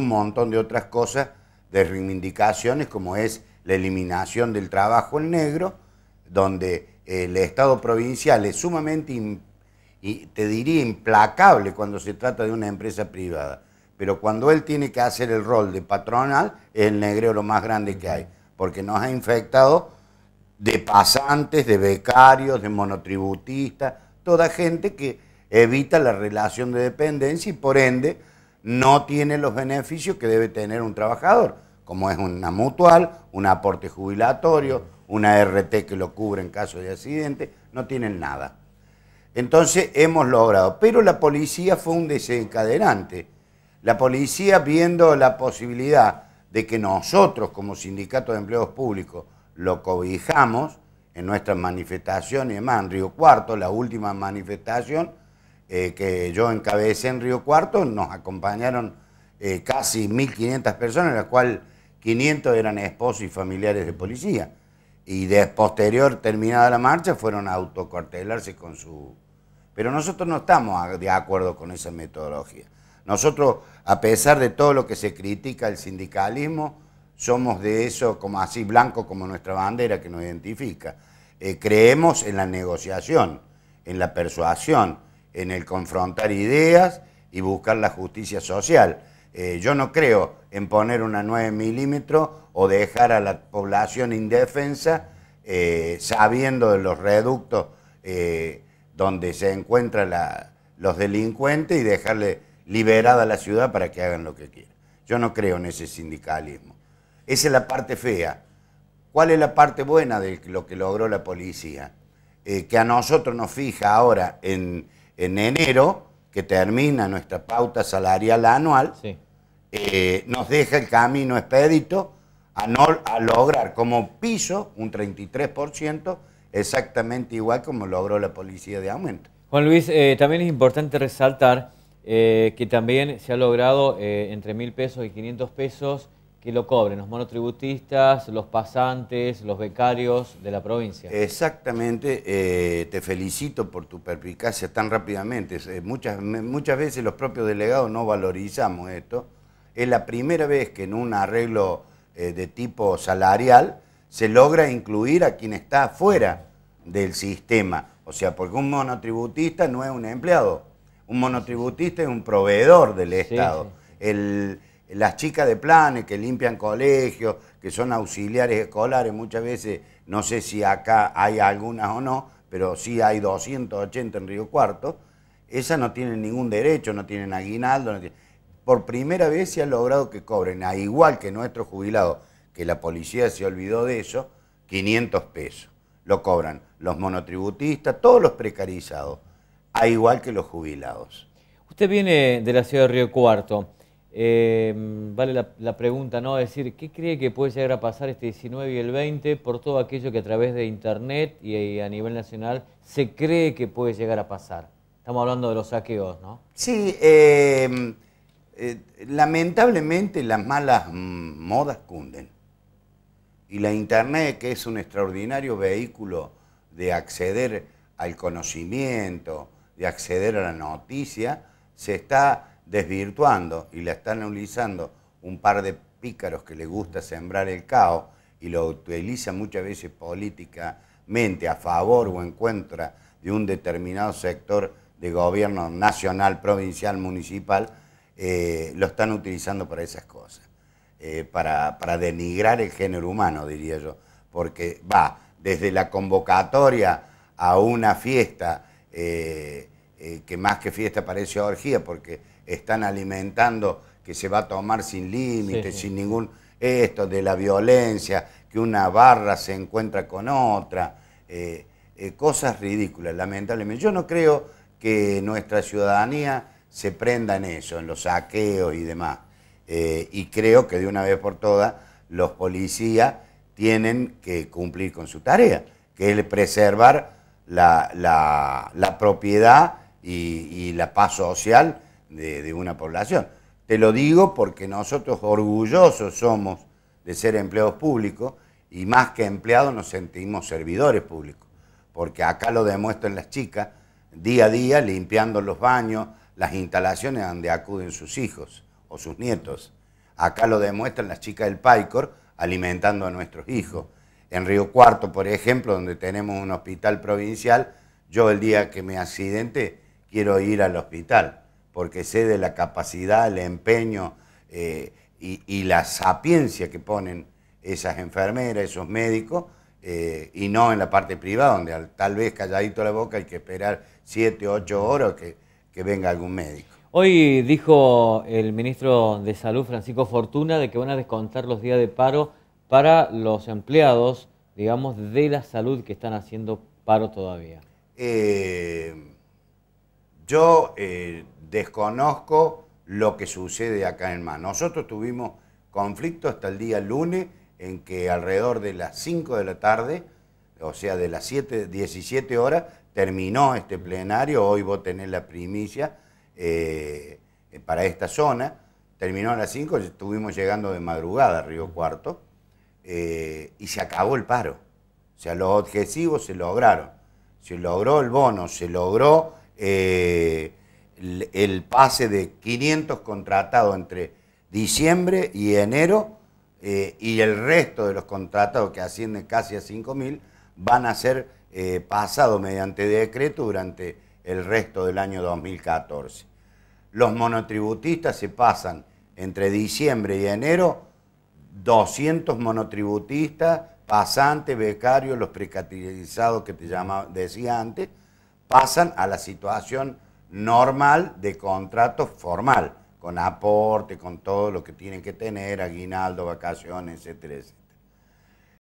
un montón de otras cosas de reivindicaciones como es la eliminación del trabajo en negro, donde eh, el Estado provincial es sumamente, te diría, implacable cuando se trata de una empresa privada. Pero cuando él tiene que hacer el rol de patronal, es el negro lo más grande que hay, porque nos ha infectado de pasantes, de becarios, de monotributistas, toda gente que evita la relación de dependencia y por ende no tiene los beneficios que debe tener un trabajador, como es una mutual, un aporte jubilatorio, una RT que lo cubre en caso de accidente, no tienen nada. Entonces hemos logrado, pero la policía fue un desencadenante. La policía viendo la posibilidad de que nosotros como sindicato de empleos públicos lo cobijamos en nuestras manifestaciones y en Río Cuarto, la última manifestación, eh, que yo encabecé en Río Cuarto, nos acompañaron eh, casi 1.500 personas, las cuales 500 eran esposos y familiares de policía. Y de posterior terminada la marcha fueron a autocuartelarse con su... Pero nosotros no estamos de acuerdo con esa metodología. Nosotros, a pesar de todo lo que se critica el sindicalismo, somos de eso como así blanco como nuestra bandera que nos identifica. Eh, creemos en la negociación, en la persuasión, en el confrontar ideas y buscar la justicia social. Eh, yo no creo en poner una 9 milímetros o dejar a la población indefensa eh, sabiendo de los reductos eh, donde se encuentran los delincuentes y dejarle liberada la ciudad para que hagan lo que quieran. Yo no creo en ese sindicalismo. Esa es la parte fea. ¿Cuál es la parte buena de lo que logró la policía? que a nosotros nos fija ahora en, en enero, que termina nuestra pauta salarial anual, eh, nos deja el camino expedito a, a lograr como piso un 33%, exactamente igual como logró la policía de aumento. Juan Luis, eh, también es importante resaltar eh, que también se ha logrado entre mil pesos y 500 pesos que lo cobren los monotributistas, los pasantes, los becarios de la provincia. Exactamente, eh, te felicito por tu perpicacia tan rápidamente. Eh, muchas, muchas veces los propios delegados no valorizamos esto. Es la primera vez que en un arreglo eh, de tipo salarial se logra incluir a quien está fuera del sistema. O sea, porque un monotributista no es un empleado. Un monotributista es un proveedor del Estado. El, las chicas de planes que limpian colegios, que son auxiliares escolares, muchas veces, no sé si acá hay algunas o no, pero sí hay 280 en Río Cuarto, esas no tienen ningún derecho, no tienen aguinaldo. Por primera vez se ha logrado que cobren, a igual que nuestros jubilados, que la policía se olvidó de eso, 500 pesos. Lo cobran los monotributistas, todos los precarizados, a igual que los jubilados. Usted viene de la ciudad de Río Cuarto. Eh, vale la, pregunta, ¿no? Es decir, ¿qué cree que puede llegar a pasar este 19 y el 20 por todo aquello que a través de Internet y, a nivel nacional se cree que puede llegar a pasar? Estamos hablando de los saqueos, ¿no? Sí, em, eh, lamentablemente las malas modas cunden. Y la Internet, que es un extraordinario vehículo de acceder al conocimiento, de acceder a la noticia, se está desvirtuando y la están utilizando un par de pícaros que le gusta sembrar el caos y lo utilizan muchas veces políticamente a favor o en contra de un determinado sector de gobierno nacional, provincial, municipal, eh, lo están utilizando para esas cosas, eh, para, para denigrar el género humano, diría yo, porque va desde la convocatoria a una fiesta eh, que más que fiesta parece orgía, porque están alimentando que se va a tomar sin límites, sin ningún esto de la violencia, que una barra se encuentra con otra, eh, eh, cosas ridículas, lamentablemente. Yo no creo que nuestra ciudadanía se prenda en eso, en los saqueos y demás. Eh, y creo que de una vez por todas los policías tienen que cumplir con su tarea, que es preservar la, propiedad y la paz social de, una población. Te lo digo porque nosotros orgullosos somos de ser empleados públicos y más que empleados nos sentimos servidores públicos, porque acá lo demuestran las chicas día a día limpiando los baños, las instalaciones donde acuden sus hijos o sus nietos. Acá lo demuestran las chicas del PAICOR alimentando a nuestros hijos. En Río Cuarto, por ejemplo, donde tenemos un hospital provincial, yo el día que me accidente quiero ir al hospital porque sé de la capacidad, el empeño eh, y, la sapiencia que ponen esas enfermeras, esos médicos, eh, y no en la parte privada, donde tal vez calladito la boca hay que esperar 7, 8 horas que, que venga algún médico. Hoy dijo el ministro de Salud, Francisco Fortuna, de que van a descontar los días de paro para los empleados, digamos, de la salud que están haciendo paro todavía. Eh, yo eh, desconozco lo que sucede acá en Más. Nosotros tuvimos conflicto hasta el día lunes en que alrededor de las 5 de la tarde, o sea, de las 7, 17 horas, terminó este plenario, hoy vos tenés la primicia eh, eh, para esta zona, terminó a las 5, estuvimos llegando de madrugada a Río Cuarto, y se acabó el paro. O sea, los objetivos se lograron, se logró el bono, se logró eh, el, pase de 500 contratados entre diciembre y enero eh, y el resto de los contratados que ascienden casi a 5.000 van a ser eh, pasados mediante decreto durante el resto del año 2014. Los monotributistas se pasan entre diciembre y enero 200 monotributistas, pasantes, becarios, los precatilizados que te llamaba, decía antes, pasan a la situación normal de contrato formal, con aporte, con todo lo que tienen que tener, aguinaldo, vacaciones, etcétera,